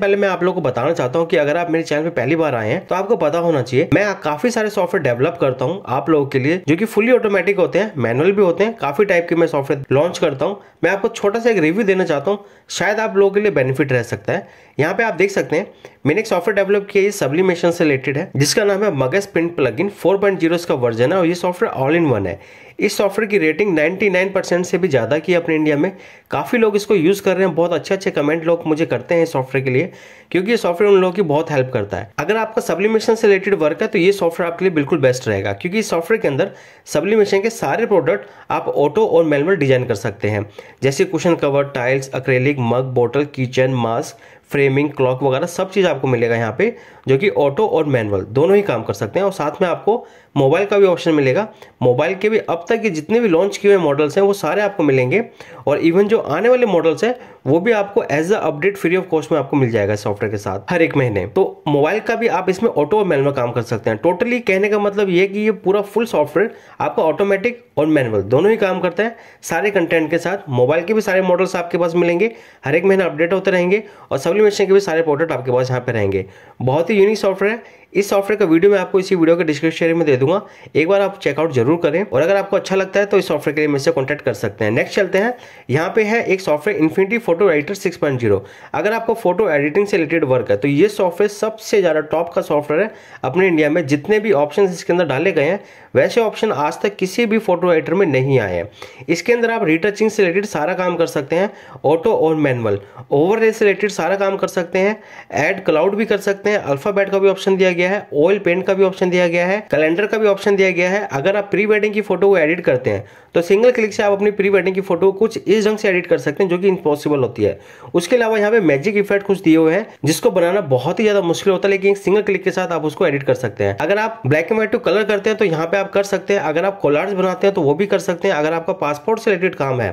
पहले मैं आप लोग को बताना चाहता हूँ कि अगर आप मेरे चैनल पे पहली बार आए हैं तो आपको पता होना चाहिए मैं काफी सारे सॉफ्टवेयर डेवलप करता हूँ आप लोगों के लिए जो कि फुली ऑटोमेटिक होते हैं मैनुअल भी होते हैं काफी टाइप के मैं सॉफ्टवेयर लॉन्च करता हूँ मैं आपको छोटा सा एक रिव्यू देना चाहता हूँ शायद आप लोगों के लिए बेनिफिट रह सकता है यहाँ पे आप देख सकते हैं मैंने एक सॉफ्टवेयर डेवलप किया ये सब्लिमेशन से रिलेटेड है जिसका नाम है mugs print plugin four इसका वर्जन है और ये सॉफ्टवेयर ऑल इन वन है इस सॉफ्टवेयर की रेटिंग 99 परसेंट से भी ज़्यादा की है अपने इंडिया में काफ़ी लोग इसको यूज़ कर रहे हैं बहुत अच्छे अच्छे कमेंट लोग मुझे करते हैं सॉफ्टवेयर के लिए क्योंकि ये सॉफ्टवेयर उन लोगों की बहुत हेल्प करता है अगर आपका सब्लिमेशन से रिलेटेड वर्क है तो ये सॉफ्टवेयर आपके लिए बिल्कुल बेस्ट रहेगा क्योंकि इस सॉफ्टवेयर के अंदर सब्लिमेशन के सारे प्रोडक्ट आप ऑटो और मैनुअल डिजाइन कर सकते हैं जैसे cushion cover tiles acrylic mug bottle kitchen mask framing clock वगैरह सब चीज़ आपको मिलेगा यहाँ पे जो कि ऑटो और मैनुअल दोनों ही काम कर सकते हैं और साथ में आपको मोबाइल का भी ऑप्शन मिलेगा मोबाइल के भी अब तक के जितने भी लॉन्च किए हुए मॉडल्स हैं वो सारे आपको मिलेंगे और इवन जो आने वाले मॉडल्स हैं वो भी आपको as a update free of cost में आपको मिल जाएगा सॉफ्टवेयर के साथ हर एक महीने तो मोबाइल का भी आप इसमें ऑटो और मैनुअल काम कर सकते हैं टोटली कहने का मतलब ये कि ये पूरा फुल सॉफ्टवेयर आपका ऑटोमेटिक और मैनुअल दोनों ही काम करता है सारे कंटेंट के साथ मोबाइल के भी सारे मॉडल्स आपके पास मिलेंगे हर एक महीने अपडेट होते रहेंगे और सब्लिमेशन के भी सारे प्रोडक्ट आपके पास यहाँ पे रहेंगे बहुत ही यूनिक सॉफ्टवेयर है इस सॉफ्टवेयर का वीडियो मैं आपको इसी वीडियो के डिस्क्रिप्शन में दे दूंगा एक बार आप चेकआउट जरूर करें और अगर आपको अच्छा लगता है तो इस सॉफ्टवेयर के लिए मुझसे कॉन्टैक्ट कर सकते हैं नेक्स्ट चलते हैं यहाँ पे है एक software infinity photo editor six अगर आपको फोटो एडिटिंग से रिलेटेड वर्क है तो ये सॉफ्टवेयर सबसे ज़्यादा टॉप का सॉफ्टवेयर है अपने इंडिया में जितने भी ऑप्शन इसके अंदर डाले गए हैं वैसे ऑप्शन आज तक किसी भी फोटो एडिटर में नहीं आए हैं इसके अंदर आप रिटचिंग से रिलेटेड सारा काम कर सकते हैं ऑटो और मैनुअल ओवर से रिलेटेड सारा काम कर सकते हैं एड क्लाउड भी कर सकते हैं अल्फाबेट का भी ऑप्शन दिया गया गया है ऑयल पेंट का भी ऑप्शन दिया गया है कैलेंडर का भी ऑप्शन दिया गया है अगर आप प्री वेडिंग की फोटो को एडिट करते हैं तो सिंगल क्लिक से आप अपनी प्री वेडिंग की फोटो कुछ इस ढंग से एडिट कर सकते हैं जो कि इम्पॉसिबल होती है उसके अलावा यहाँ पे मैजिक इफेक्ट कुछ दिए हुए हैं जिसको बनाना बहुत ही ज्यादा मुश्किल होता है लेकिन सिंगल क्लिक के साथ आप उसको एडिट कर सकते हैं अगर आप black and white to colour करते हैं तो यहाँ पे आप कर सकते हैं अगर आप कोलार्स बनाते हैं तो वो भी कर सकते हैं अगर आपका पासपोर्ट से रिलेटेड काम है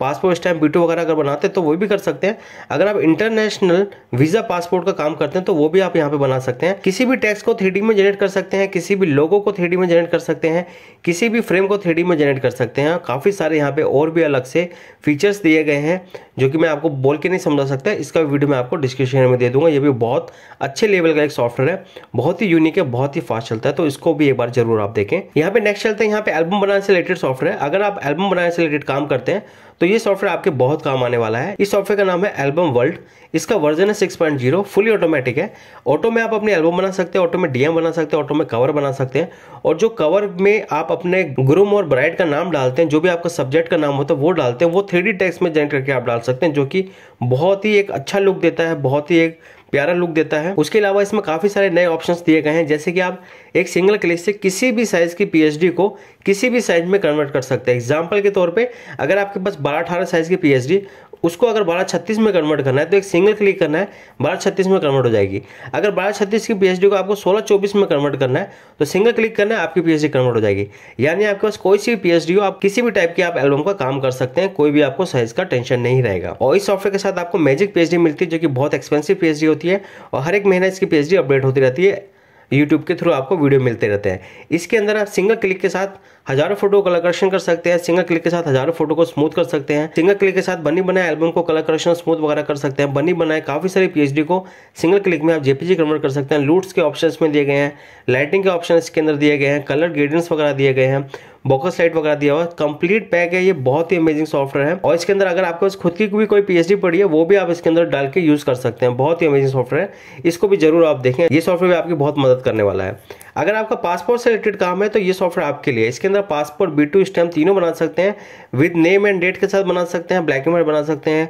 पासपोर्ट स्टैम्प बीटू वगैरह अगर बनाते हैं तो वो भी कर सकते हैं अगर आप इंटरनेशनल वीजा पासपोर्ट का काम करते हैं तो वो भी आप यहाँ पे बना सकते हैं किसी भी टेक्स्ट को थ्री में जनरेट कर सकते हैं किसी भी लोगों को थ्री में जनरेट कर सकते हैं किसी भी फ्रेम को थ्री में जनरेट कर सकते हैं काफ़ी सारे यहाँ पे और भी अलग से फीचर्स दिए गए हैं जो कि मैं आपको बोल के नहीं समझा सकता इसका वीडियो मैं आपको डिस्क्रिप्शन में दे दूंगा ये भी बहुत अच्छे लेवल का एक सॉफ्टवेयर है बहुत ही यूनिक है बहुत ही फास्ट चलता है तो इसको भी एक बार जरूर आप देखें यहाँ पे नेक्स्ट चलते हैं यहाँ पे एल्बम बनाने से रिलेटेड सॉफ्टवेयर है अगर आप एल्बम बनाने से रिलेटेड काम करते हैं तो ये सॉफ्टवेयर आपके बहुत काम आने वाला है इस सॉफ्टवेयर का नाम है एल्बम वर्ल्ड इसका वर्जन है 6.0 फुली ऑटोमेटिक है ऑटो में आप अपनी एल्बम बना सकते हैं ऑटो में डीएम बना सकते हैं ऑटो में कवर बना सकते हैं और जो कवर में आप अपने ग्रूम और ब्राइड का नाम डालते हैं जो भी आपका सब्जेक्ट का नाम होता है वो डालते हैं वो थ्री टेक्स्ट में जॉइन करके आप डाल सकते हैं जो कि बहुत ही एक अच्छा लुक देता है बहुत ही एक प्यारा लुक देता है उसके अलावा इसमें काफी सारे नए ऑप्शन दिए गए हैं जैसे कि आप एक सिंगल क्लिक से किसी भी साइज की पीएचडी को किसी भी साइज में कन्वर्ट कर सकते हैं एग्जाम्पल के तौर पर अगर आपके पास बारह अठारह साइज की पीएचडी उसको अगर बारह छत्तीस में कन्वर्ट करना है तो एक सिंगल क्लिक करना है बारह छत्तीस में कन्वर्ट हो जाएगी अगर बारह छत्तीस की पी को आपको सोलह चौबीस में कन्वर्ट करना है तो सिंगल क्लिक करना है आपकी पी कन्वर्ट हो जाएगी यानी आपके पास कोई सी पी हो आप किसी भी टाइप की आप एल्बम का काम कर सकते हैं कोई भी आपको साइज का टेंशन नहीं रहेगा और इस सॉफ्टवेयर के साथ आपको मैजिक पी मिलती है जो कि बहुत एक्सपेंसिव पी होती है और हर एक महीना इसकी पी अपडेट होती रहती है यूट्यूब के थ्रू आपको वीडियो मिलते रहते हैं इसके अंदर आप सिंगल क्लिक के साथ हजारों फोटो कलर करेक्शन कर सकते हैं सिंगल क्लिक के साथ हजारों फोटो को स्मूथ कर सकते हैं सिंगल क्लिक के साथ बनी बनाए एल्बम को कलर करेक्शन स्मूथ वगैरह कर सकते हैं बनी बनाए काफी सारी पीएचडी को सिंगल क्लिक में आप जेपीजी कन्वर्ट कर सकते हैं लूट्स के ऑप्शन में दिए गए हैं लाइटिंग के ऑप्शन इसके अंदर दिए गए हैं कलर ग्रेडियंस वगैरह दिए गए हैं बॉकस लाइट वगैरह दिया हुआ कंप्लीट पैक है ये बहुत ही अमेजिंग सॉफ्टवेयर है और इसके अंदर अगर आपके पास खुद की भी कोई पीएचडी पड़ी है वो भी आप इसके अंदर डाल के यूज कर सकते हैं बहुत ही अमेजिंग सॉफ्टवेयर है इसको भी जरूर आप देखें ये सॉफ्टवेयर आपकी बहुत मदद करने वाला है अगर आपका पासपोर्ट से रिलेटेड काम है तो ये सॉफ्टवेयर आपके लिए इसके अंदर पासपोर्ट बी टू स्टैम्प तीनों बना सकते हैं विद नेम एंड डेट के साथ बना सकते हैं ब्लैक एंड व्हाइट बना सकते हैं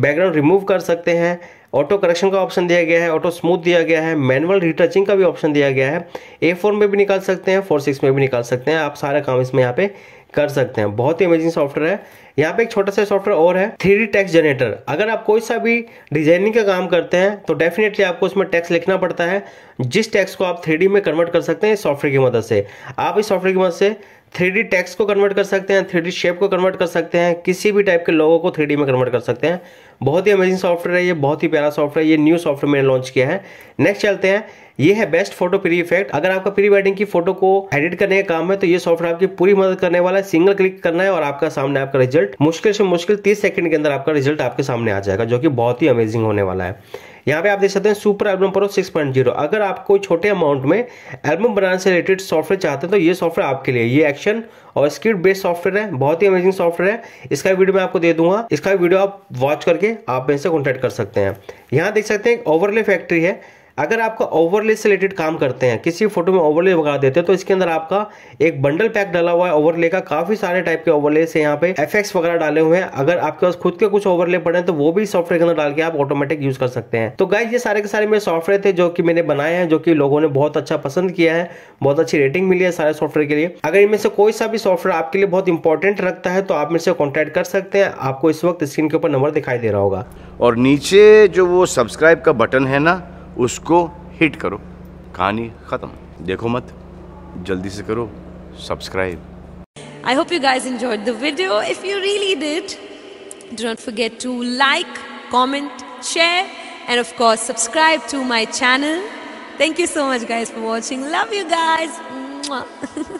बैकग्राउंड रिमूव कर सकते हैं ऑटो करेक्शन का ऑप्शन दिया गया है ऑटो स्मूथ दिया गया है मैनुअल रिटचिंग का भी ऑप्शन दिया गया है ए फोर में भी निकाल सकते हैं फोर सिक्स में भी निकाल सकते हैं आप सारा काम इसमें यहाँ पे कर सकते हैं बहुत ही अमेजिंग सॉफ्टवेयर है यहाँ पे एक छोटा सा सॉफ्टवेयर और है थ्री टेक्स जनरेटर अगर आप कोई सा भी डिजाइनिंग का काम करते हैं तो डेफिनेटली आपको उसमें टैक्स लिखना पड़ता है जिस टैक्स को आप थ्री में कन्वर्ट कर सकते हैं इस सॉफ्टवेयर की मदद से आप इस सॉफ्टवेयर की मदद से थ्री डी टेक्स को कन्वर्ट कर सकते हैं थ्री डी शेप को कन्वर्ट कर सकते हैं किसी भी टाइप के लोगों को थ्री डी में कन्वर्ट कर सकते हैं बहुत ही अमेजिंग सॉफ्टवेयर है ये बहुत ही प्यारा सॉफ्टवेयर ये न्यू सॉफ्टवेयर मैंने लॉन्च किया है नेक्स्ट चलते हैं ये है बेस्ट फोटो प्री इफेक्ट अगर आपका प्री वेडिंग की फोटो को एडिट करने का काम है तो ये सॉफ्टवेयर आपकी पूरी मदद करने वाला है सिंगल क्लिक करना है और आपका सामने आपका रिजल्ट मुश्किल से मुश्किल तीस सेकंड के अंदर आपका रिजल्ट आपके सामने आ जाएगा जो कि बहुत ही अमेजिंग होने वाला है यहाँ पे आप देख सकते हैं सुपर एल्बम प्रो 6.0 अगर आप कोई छोटे अमाउंट में एल्बम बनाने से रिलेटेड सॉफ्टवेयर चाहते हैं तो ये सॉफ्टवेयर आपके लिए ये एक्शन और स्क्रिप्ट बेस्ड सॉफ्टवेयर है बहुत ही अमेजिंग सॉफ्टवेयर है इसका वीडियो मैं आपको दे दूंगा इसका वीडियो आप वॉच करके आप मेरे से कॉन्टेक्ट कर सकते हैं यहाँ देख सकते हैं ओवरले फैक्ट्री है अगर आपका ओवरले से रिलेटेड काम करते हैं किसी फोटो में ओवरले वगैरह देते हैं तो इसके अंदर आपका एक बंडल पैक डाला हुआ है ओवरले का काफी सारे टाइप के ओवरले से यहाँ पे एफ वगैरह डाले हुए हैं अगर आपके पास खुद के कुछ ओवरले पड़े हैं तो वो भी सॉफ्टवेयर के अंदर डाल के आप ऑटोमेटिक यूज कर सकते हैं तो गाइज ये सारे के सारे मेरे सॉफ्टवेयर थे जो कि मैंने बनाए हैं जो कि लोगों ने बहुत अच्छा पसंद किया है बहुत अच्छी रेटिंग मिली है सारे सॉफ्टवेयर के लिए अगर इनमें से कोई सा भी सॉफ्टवेयर आपके लिए बहुत इंपॉर्टेंट रखता है तो आप मेरे से कॉन्टेक्ट कर सकते हैं आपको इस वक्त स्क्रीन के ऊपर नंबर दिखाई दे रहा होगा और नीचे जो वो सब्सक्राइब का बटन है ना उसको हिट करो कहानी ख़त्म देखो मत जल्दी से करो subscribe I hope you guys enjoy the video if you really did don't forget to like comment share and of course subscribe to my channel thank you so much guys for watching love you guys